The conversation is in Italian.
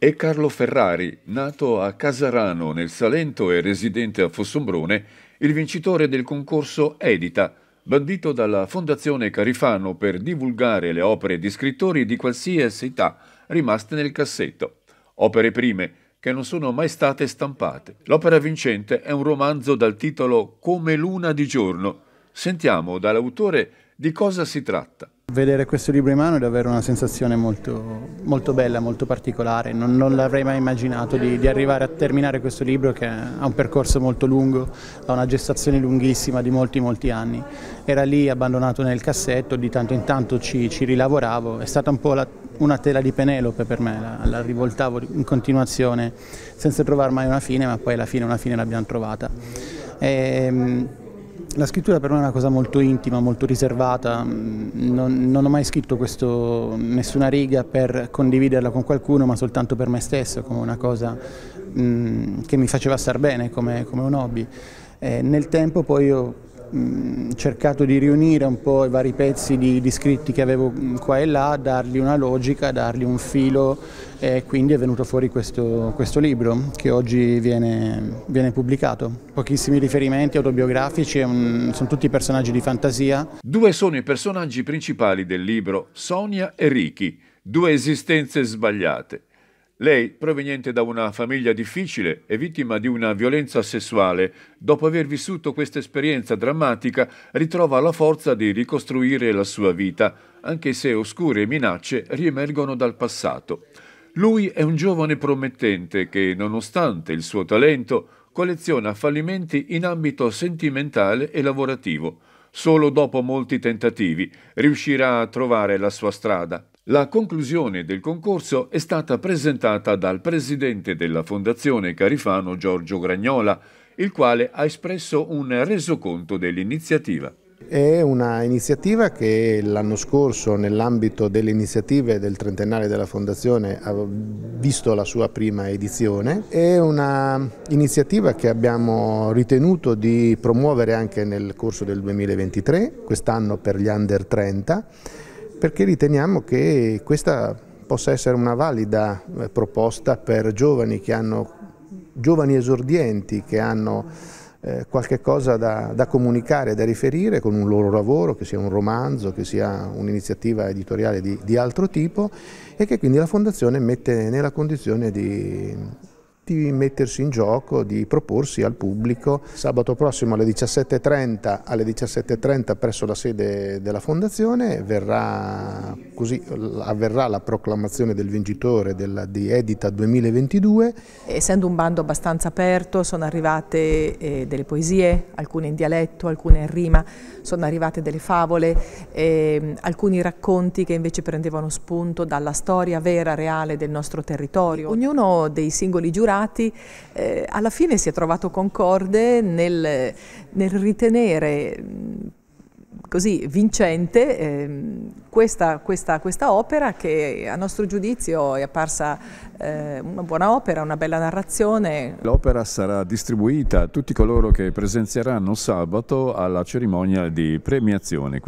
e Carlo Ferrari, nato a Casarano nel Salento e residente a Fossombrone, il vincitore del concorso Edita, bandito dalla Fondazione Carifano per divulgare le opere di scrittori di qualsiasi età rimaste nel cassetto, opere prime che non sono mai state stampate. L'opera vincente è un romanzo dal titolo Come luna di giorno. Sentiamo dall'autore di cosa si tratta. Vedere questo libro in mano è davvero una sensazione molto, molto bella, molto particolare, non, non l'avrei mai immaginato di, di, arrivare a terminare questo libro che ha un percorso molto lungo, ha una gestazione lunghissima di molti molti anni. Era lì abbandonato nel cassetto, di tanto in tanto ci, ci rilavoravo, è stata un po' la, una tela di Penelope per me, la, la, rivoltavo in continuazione senza trovare mai una fine, ma poi alla fine una fine l'abbiamo trovata. E, ehm, la scrittura per me è una cosa molto intima, molto riservata, mm, non, non ho mai scritto questo, nessuna riga per condividerla con qualcuno, ma soltanto per me stesso, come una cosa mh, mm, che mi faceva star bene, come, come un hobby. Eh, nel tempo poi ho mh, cercato di riunire un po' i vari pezzi di, di, scritti che avevo qua e là, dargli una logica, dargli un filo e quindi è venuto fuori questo, questo libro che oggi viene, viene, pubblicato. Pochissimi riferimenti autobiografici, un, sono tutti personaggi di fantasia. Due sono i personaggi principali del libro, Sonia e Ricky, due esistenze sbagliate. Lei, proveniente da una famiglia difficile e vittima di una violenza sessuale, dopo aver vissuto questa esperienza drammatica, ritrova la forza di ricostruire la sua vita, anche se oscure minacce riemergono dal passato. Lui è un giovane promettente che, nonostante il suo talento, colleziona fallimenti in ambito sentimentale e lavorativo. Solo dopo molti tentativi riuscirà a trovare la sua strada. La conclusione del concorso è stata presentata dal presidente della Fondazione Carifano Giorgio Gragnola, il quale ha espresso un resoconto dell'iniziativa. È un'iniziativa che l'anno scorso nell'ambito delle iniziative del trentennale della Fondazione ha visto la sua prima edizione, è un'iniziativa che abbiamo ritenuto di promuovere anche nel corso del 2023, quest'anno per gli under 30, perché riteniamo che questa possa essere una valida eh, proposta per giovani, hanno, giovani esordienti che hanno eh, qualche cosa da, da, comunicare, da riferire con un loro lavoro, che sia un romanzo, che sia un'iniziativa editoriale di, di, altro tipo e che quindi la Fondazione mette nella condizione di, di mettersi in gioco, di proporsi al pubblico. Sabato prossimo alle 17.30, alle 17.30 presso la sede della Fondazione verrà, così, avverrà la proclamazione del vincitore della, di Edita 2022. Essendo un bando abbastanza aperto sono arrivate eh, delle poesie, alcune in dialetto, alcune in rima, sono arrivate delle favole, eh, alcuni racconti che invece prendevano spunto dalla storia vera, reale del nostro territorio. Ognuno dei singoli giurati stati, eh, alla fine si è trovato concorde nel, nel ritenere mm, così vincente eh, questa, questa, questa, opera che a nostro giudizio è apparsa eh, una buona opera, una bella narrazione. L'opera sarà distribuita a tutti coloro che presenzieranno sabato alla cerimonia di premiazione.